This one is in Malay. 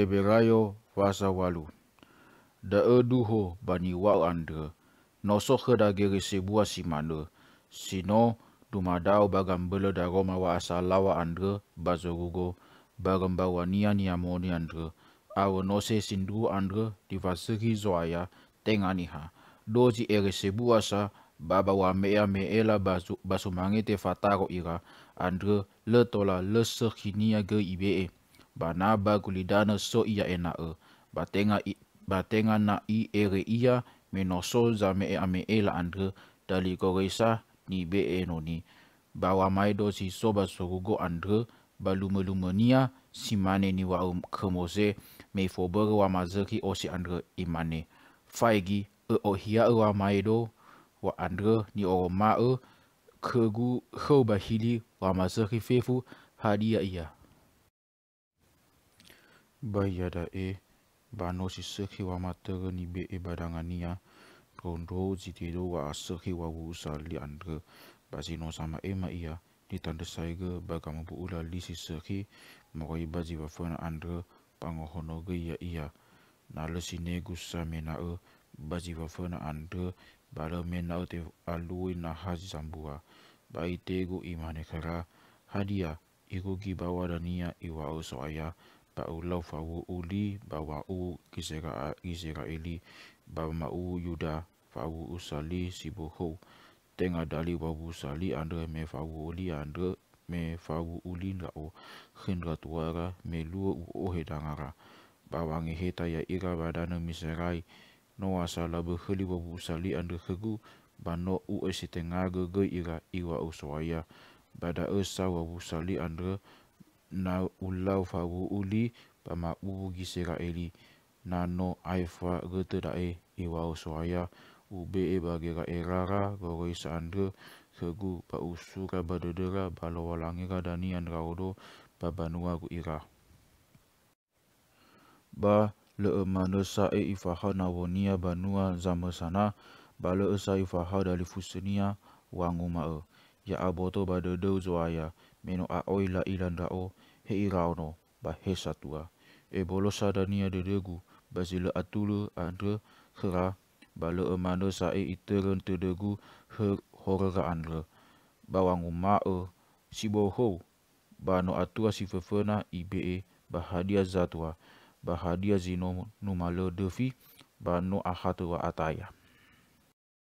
Eberayo fasa walu. Da eduho bani wak anda, noso keda geri sebuah si mana, sino dumadau bagam bela da roma wa asal lawa anda, bazorugo, bagam bawa nian ni amoni anda, awa nose sindu anda, di fasiki zoaya, tenganiha. Doji ere sebuah sa, baba wa mea meela basu basumangete fataro ira, anda letola lesekhinia ge ibe'e bana bagulidana so ia enae batenga i, batenga na i ere ia menoso zame e ame e la andre dali goresa ni be e ni. bawa mai do si so ba sogugo andre balumelumenia simane ni wa um kemoze me fobere wa mazeki o si andre imane faigi e o hia e wa mai do wa andre ni o ma e kegu hoba hili wa mazeki fefu hadia ia Bai ada e, bano si sekhi wa matere ni be e eh, badangani ya, ah. rondo jite do wa ah, sekhi wa wusa andre, bazino sama e ma ia, ah. di tanda saiga bagamu bu ula li si sekhi, mokai bazi wa fana andre, pangohono ge ya ia, na le si negu mena e, bazi wa fana andre, bala mena e te alui e na hazi sambua, bai tegu imane kara, hadia, Iku gibawa dania iwa usoaya, e ba u lau fa u uli ba wa u kisera kisera ili e ba ma u yuda fa u usali si boho tenga dali ba u usali andre me fa u uli andre me fa u uli la o khinra tuara me lu u o dangara ba wangi heta ya ira badana miserai no asala be khali ba u usali andre khagu ba no u esitenga ga ga ira iwa usoya bada esa wa usali andre na ulau fa uli pama ubu gise ka eli na no ai fa gote da e i wa so aya u be e ba ge ka e ra ra go go isa andre ke gu pa usu ka ba de de ra ba lo walangi ka da ni an ra o do pa ba nu ku i ra ba le e manusa e i fa ha na wo ni ba nu a za ba le e sa i fa ha da li fu se ni a wa ngu ma e ya aboto ba do do zo aya meno a oi la ilan ra o he i no ba he sa tua e bolo sa da de degu ba zile atulu andre khra ba lo mano sa e iteren te degu he hora ga andre ba wang uma o e, si bo ho ba no atua si fefena i be e ba hadia za ba hadia zino numa lo devi ba no ahatua ataya.